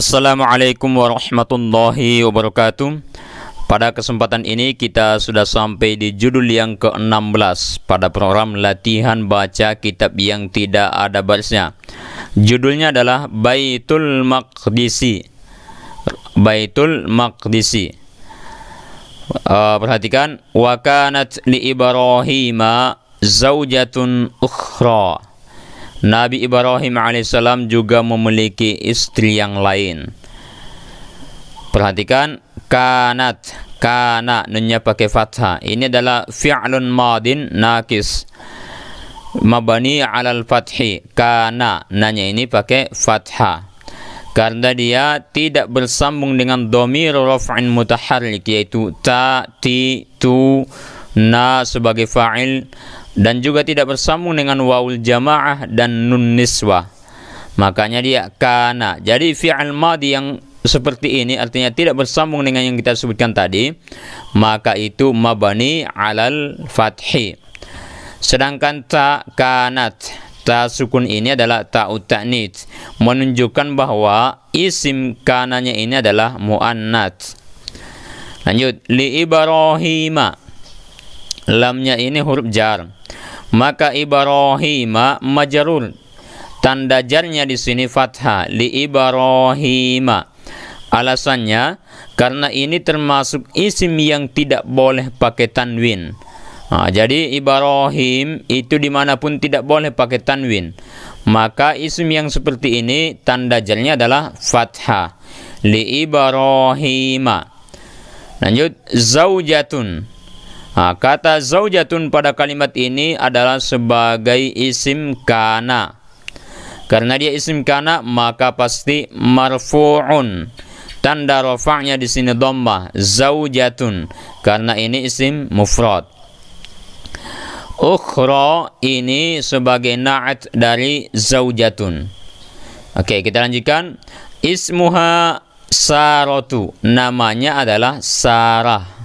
Assalamualaikum warahmatullahi wabarakatuh Pada kesempatan ini kita sudah sampai di judul yang ke-16 Pada program latihan baca kitab yang tidak ada barisnya Judulnya adalah Baitul Maqdisi Baitul Maqdisi uh, Perhatikan Wakanat li Ibrahima zaujatun ukhra Nabi Ibrahim alaihissalam juga memiliki istri yang lain. Perhatikan kanat kana nunnya pakai fathah. Ini adalah fi'lun madin nakis. Mabani alal fathi kana nanya ini pakai fathah. Karena dia tidak bersambung dengan domir raf'in mutaharlik yaitu ta, ti, tu, na sebagai fa'il dan juga tidak bersambung dengan waul jamaah dan nun niswa makanya dia kana jadi fi'al madi yang seperti ini artinya tidak bersambung dengan yang kita sebutkan tadi maka itu mabani alal fathi sedangkan ta kanat ta sukun ini adalah ta utanit menunjukkan bahwa isim kananya ini adalah muannat lanjut li ibarohima lamnya ini huruf jar maka Ibrahima majrur tanda jarnya di sini fathah li Ibrahima alasannya karena ini termasuk isim yang tidak boleh pakai tanwin Nah, jadi Ibrahim itu dimanapun tidak boleh pakai tanwin. Maka isim yang seperti ini tanda jarnya adalah fathah. Li Ibrahima. Lanjut zaujatun. Nah, kata zaujatun pada kalimat ini adalah sebagai isim kana. Karena dia isim kana, maka pasti marfu'un. Tanda rafa'nya di sini domba zaujatun. Karena ini isim mufrad. Ukhra ini sebagai na'at dari zaujatun. Oke, kita lanjutkan. Ismuha Saratu. Namanya adalah Sarah.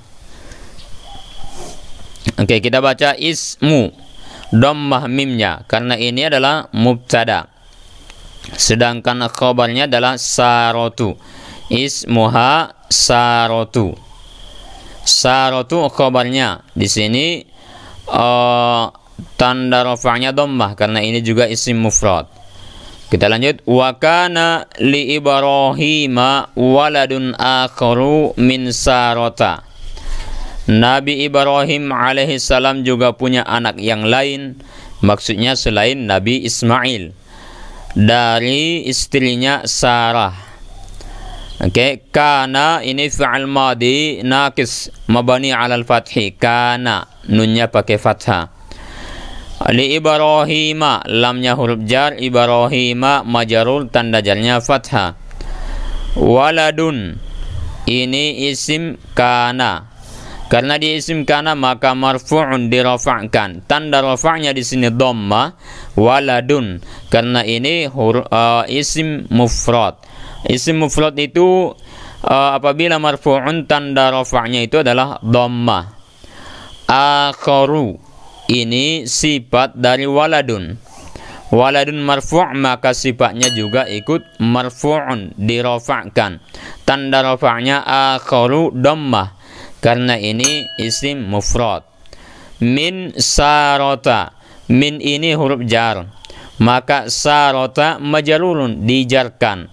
Oke, kita baca ismu dhammah mimnya karena ini adalah mubtada. Sedangkan khabarnya adalah sarotu. Ismuha sarotu. Sarotu khabarnya. Di sini uh, tanda rafa'nya dhammah karena ini juga isim mufrad. Kita lanjut wa kana li ibrahima waladun akharu min sarota Nabi Ibrahim alaihissalam juga punya anak yang lain, maksudnya selain Nabi Ismail dari istrinya Sarah. Oke, okay. kana ini fi'al madi nakis mabani 'alal fathi kana nunnya pakai fathah. Li Ibrahim lamnya huruf jar Ibrahim majarul tanda jarnya fathah. Waladun ini isim kana karena di isim kana maka marfu'un dirafa'kan. Tanda rafa'nya di sini dhamma waladun. Karena ini hur, uh, isim mufrad. Isim mufrad itu uh, apabila marfu'un tanda rafa'nya itu adalah dhamma. Akharu ini sifat dari waladun. Waladun marfu' maka sifatnya juga ikut marfu'un dirafa'kan. Tanda rafa'nya akharu dhamma karena ini isim mufrad. Min sarota. Min ini huruf jar. Maka sarota majalulun dijarkan.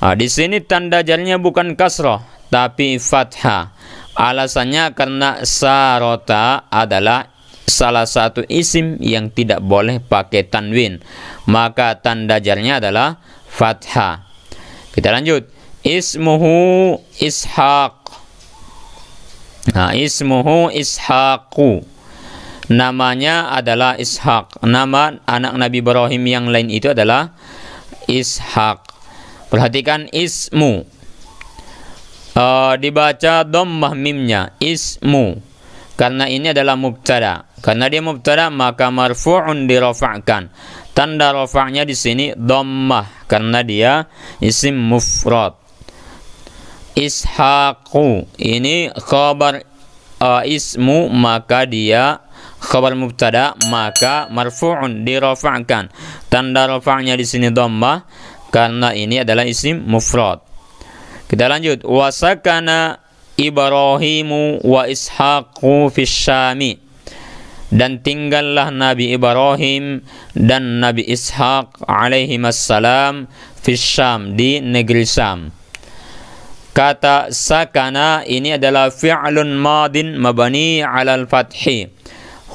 Nah, di sini tanda jarnya bukan kasroh tapi fathah. Alasannya karena sarota adalah salah satu isim yang tidak boleh pakai tanwin. Maka tanda jarnya adalah fathah. Kita lanjut. Ismuhu Ishaq Nah, ismuhu Ishaqu. Namanya adalah Ishaq. Nama anak Nabi Ibrahim yang lain itu adalah Ishaq. Perhatikan ismu. E, dibaca dommah mimnya ismu. Karena ini adalah mubtada. Karena dia mubtada maka marfu'un dirafa'kan. Tanda rafa'nya di sini dommah, karena dia isim mufrad ishaqu ini khabar uh, ismu maka dia khabar mubtada maka marfu'un dirafa'kan tanda rafa'nya di sini domba karena ini adalah isim mufrad kita lanjut wasakana Ibrahimu wa Ishaqu fi Syami dan tinggallah Nabi Ibrahim dan Nabi Ishak alaihi assalam fi Syam di negeri Syam Kata sakana ini adalah fi'lun madin mabani alal fathi.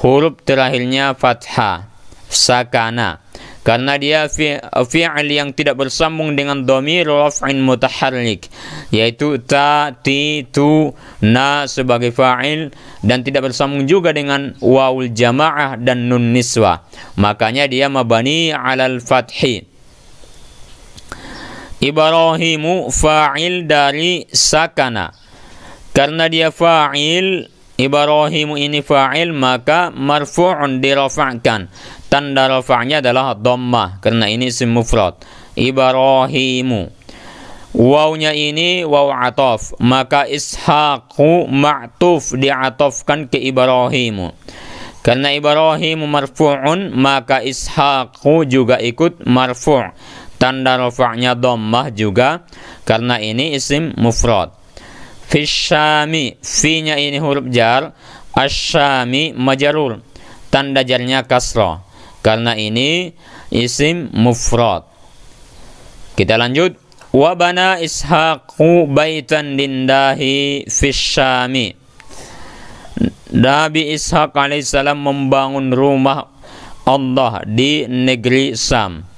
Huruf terakhirnya fathah. Sakana. Karena dia fi'l fi yang tidak bersambung dengan domir raf'in mutaharrik. Yaitu ta, ti, tu, na sebagai fa'il. Dan tidak bersambung juga dengan wawul jama'ah dan nun niswa. Makanya dia mabani alal fathi. Ibrahimu fa'il dari sakana. Karena dia fa'il, Ibrahimu ini fa'il, maka marfu'un dirafa'kan. Tanda rafa'nya adalah dhamma, karena ini isim mufrad. Ibrahimu. Wawnya ini waw ataf, maka ishaqu ma'tuf diatofkan ke Ibrahimu. Karena Ibrahimu marfu'un, maka ishaqu juga ikut marfu'. Tanda rafa'nya dhammah juga karena ini isim mufrad. Fisyami, fi-nya ini huruf jar, asyami majarur. Tanda jarnya kasrah karena ini isim mufrad. Kita lanjut. Wa bana ishaqu baitan lindahi fisyami. Nabi Ishaq alaihissalam membangun rumah Allah di negeri Sam.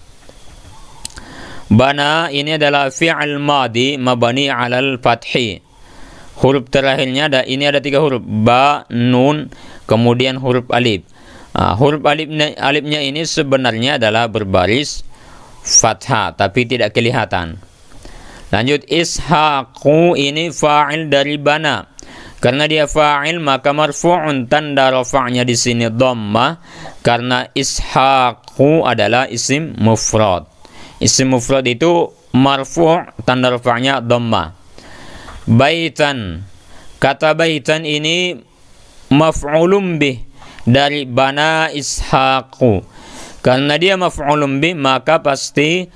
Bana ini adalah fi'al madi mabani alal fathi. Huruf terakhirnya ada ini ada tiga huruf ba, nun, kemudian huruf alif. Uh, huruf alifnya, alifnya ini sebenarnya adalah berbaris fathah tapi tidak kelihatan. Lanjut ishaqu ini fa'il dari bana. Karena dia fa'il maka marfu'un tanda rafa'nya di sini dhamma karena ishaqu adalah isim mufrad. Isim mufrad itu marfu' tanda rafa'nya dhamma. Baitan. Kata baitan ini maf'ulun bih dari bana ishaqu. Karena dia maf'ulun bih maka pasti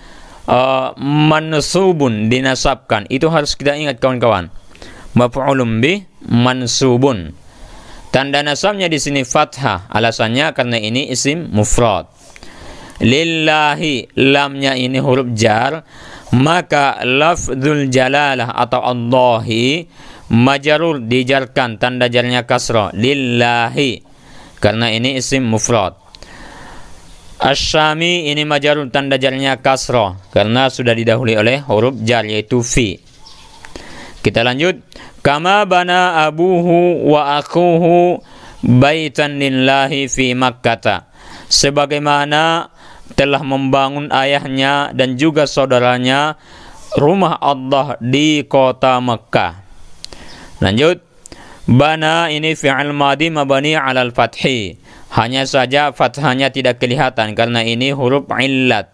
uh, mansubun dinasabkan. Itu harus kita ingat kawan-kawan. Maf'ulun bih mansubun. Tanda nasabnya di sini fathah. Alasannya karena ini isim mufrad lillahi lamnya ini huruf jar maka lafzul jalalah atau Allahi majarur dijarkan tanda jarnya kasra lillahi karena ini isim mufrad Asyami ini majarur tanda jarnya kasra karena sudah didahului oleh huruf jar yaitu fi kita lanjut kama bana abuhu wa akuhu baitan lillahi fi makkata sebagaimana telah membangun ayahnya dan juga saudaranya rumah Allah di kota Mekah. Lanjut. Bana ini fi'al madi mabani al fathi. Hanya saja fathahnya tidak kelihatan karena ini huruf illat.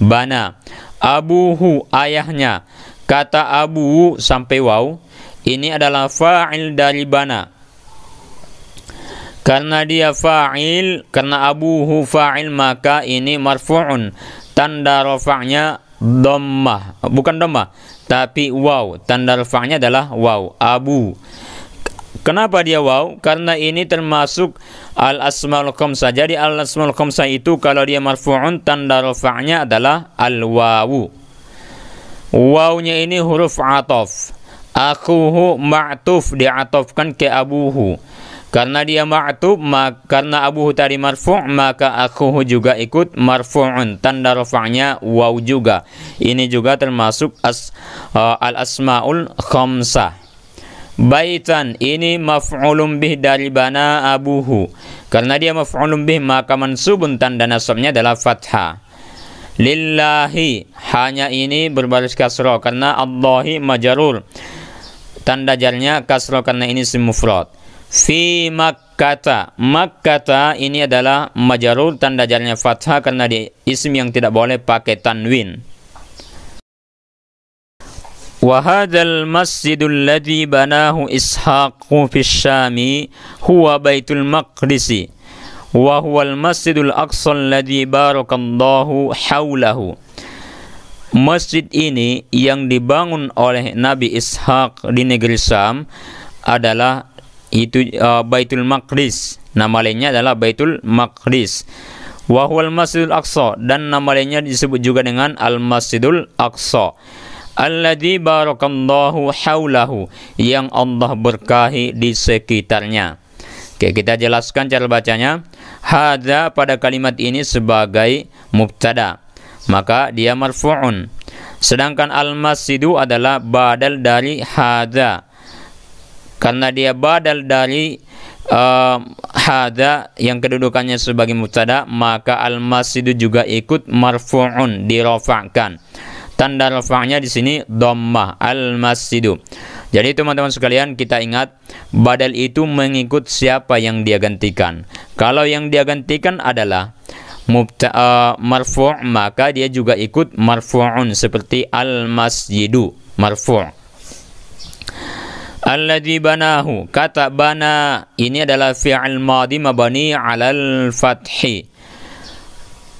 Bana. Abuhu ayahnya. Kata abu sampai waw. Ini adalah fa'il dari bana. Karena dia fa'il, karena abuhu fa'il maka ini marfu'un. Tanda rafa'nya dommah, bukan dommah, tapi waw. Tanda rafa'nya adalah waw, abu. Kenapa dia waw? Karena ini termasuk al-asmaul khamsah. Jadi al-asmaul khamsah itu kalau dia marfu'un tanda rafa'nya adalah al-wawu. Wawnya ini huruf ataf. Akuhu ma'tuf diatofkan ke abuhu. Karena dia ma'tub, ma, karena Abu tadi marfu' maka akhuhu juga ikut marfu'un. Tanda rafa'nya waw juga. Ini juga termasuk as, uh, al-asma'ul khamsah. Baitan ini maf'ulun bih dari bana abuhu. Karena dia maf'ulun bih maka mansubun tanda nasabnya adalah fathah. Lillahi hanya ini berbaris kasroh karena Allahi majarul. Tanda jarnya kasroh karena ini simufrod. Fi makkata. Makkata ini adalah majarur tanda jalannya fathah karena di isim yang tidak boleh pakai tanwin. وهذا المسجد الذي بناه إسحاق في الشام هو بيت المقدس وهو المسجد الأقصى الذي بارك الله حوله Masjid ini yang dibangun oleh Nabi Ishaq di negeri sam adalah itu uh, Baitul Maqdis. Nama lainnya adalah Baitul Maqdis. Wahwal Masjidul Aqsa dan nama lainnya disebut juga dengan Al Masjidul Aqsa. Alladhi barakallahu haulahu yang Allah berkahi di sekitarnya. Oke, kita jelaskan cara bacanya. Hada pada kalimat ini sebagai mubtada. Maka dia marfu'un. Sedangkan al-masjidu adalah badal dari hada karena dia badal dari um, hada yang kedudukannya sebagai mubtada maka al masjidu juga ikut marfuun dirofakkan tanda rofaknya di sini dommah al masjidu jadi teman-teman sekalian kita ingat badal itu mengikut siapa yang dia gantikan kalau yang dia gantikan adalah mubta uh, marfu' maka dia juga ikut marfu'un seperti al masjidu marfu' Alladhi banahu kata bana ini adalah fi'il madhi mabani 'alal fathi.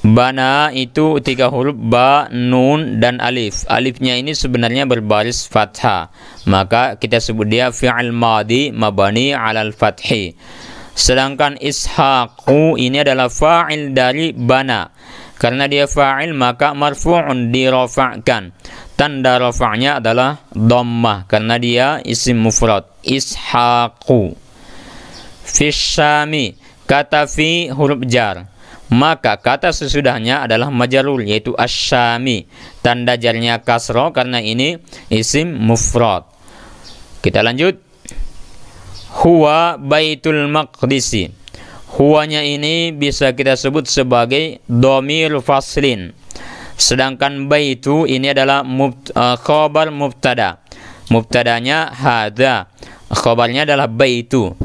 Bana itu tiga huruf ba, nun dan alif. Alifnya ini sebenarnya berbaris fathah. Maka kita sebut dia fi'al madhi mabani 'alal fathi. Sedangkan ishaqu ini adalah fa'il dari bana karena dia fa'il maka marfu'un dirofa'kan. Tanda rofa'nya adalah dhammah karena dia isim mufrad. Ishaqu. fishami Kata fi huruf jar. Maka kata sesudahnya adalah majarul yaitu asyami. Tanda jarnya kasro karena ini isim mufrad. Kita lanjut. Huwa baitul maqdisi huwanya ini bisa kita sebut sebagai domir faslin. Sedangkan baitu ini adalah mubt, uh, eh, khobar mubtada. Mubtadanya hadha. Khobarnya adalah baitu.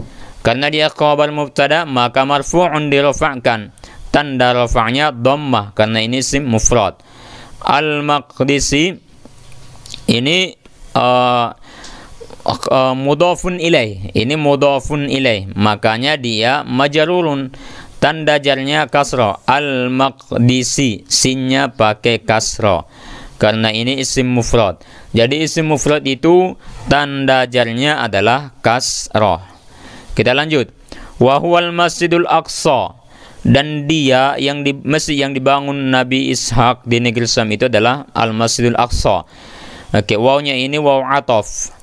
Karena dia khobar mubtada maka marfu'un dirofa'kan. Tanda rofa'nya dommah karena ini sim mufrad. Al-Maqdisi ini uh, Eh, uh, ilai, Ini mudafun ilai, Makanya dia majarurun. Tanda jarnya kasro. Al-Maqdisi. Sinnya pakai kasro. Karena ini isim mufrad. Jadi isim mufrad itu tanda jarnya adalah kasro. Kita lanjut. wahwal Masjidul Aqsa. Dan dia yang di masjid yang dibangun Nabi Ishak di negeri Sam itu adalah Al Masjidul Aqsa. Oke, okay, wawnya ini waw atof.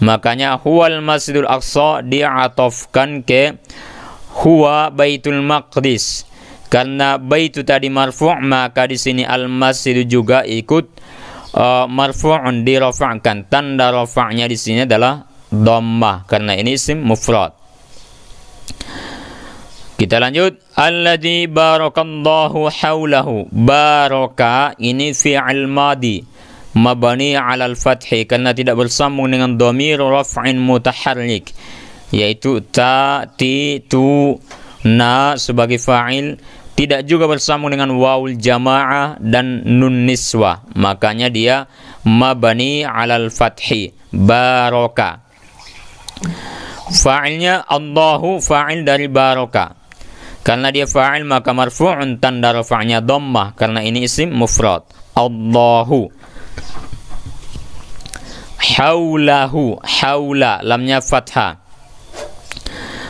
Makanya huwal Masjidul Aqsa diatofkan ke huwa Baitul Maqdis. Karena baitu tadi marfu' maka di sini al-masjid juga ikut uh, marfu'un dirafa'kan. Tanda rafa'nya di sini adalah domba karena ini isim mufrad. Kita lanjut alladzi barakallahu haulahu. Baraka ini fi'il madi mabani alal fathi karena tidak bersambung dengan domir raf'in mutaharlik yaitu ta, ti, tu, na sebagai fa'il tidak juga bersambung dengan wawul jamaah dan nun niswa makanya dia mabani alal fathi baroka fa'ilnya Allahu fa'il dari baroka karena dia fa'il maka marfu'un tanda rafa'nya dhammah karena ini isim mufrad Allahu haulahu haula lamnya fathah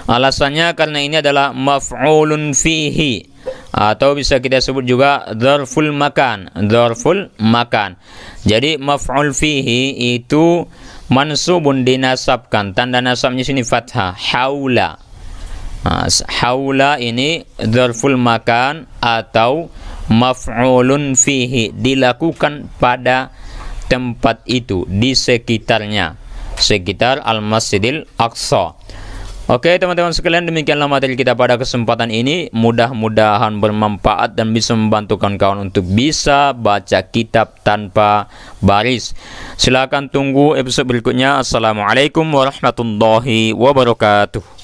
alasannya karena ini adalah maf'ulun fihi atau bisa kita sebut juga dharful makan dharful makan jadi maf'ul fihi itu mansubun dinasabkan tanda nasabnya sini fathah haula ah, haula ini dharful makan atau maf'ulun fihi dilakukan pada tempat itu di sekitarnya sekitar Al-Masjidil Aqsa. Oke teman-teman sekalian demikianlah materi kita pada kesempatan ini Mudah-mudahan bermanfaat dan bisa membantu kawan-kawan untuk bisa baca kitab tanpa baris Silahkan tunggu episode berikutnya Assalamualaikum warahmatullahi wabarakatuh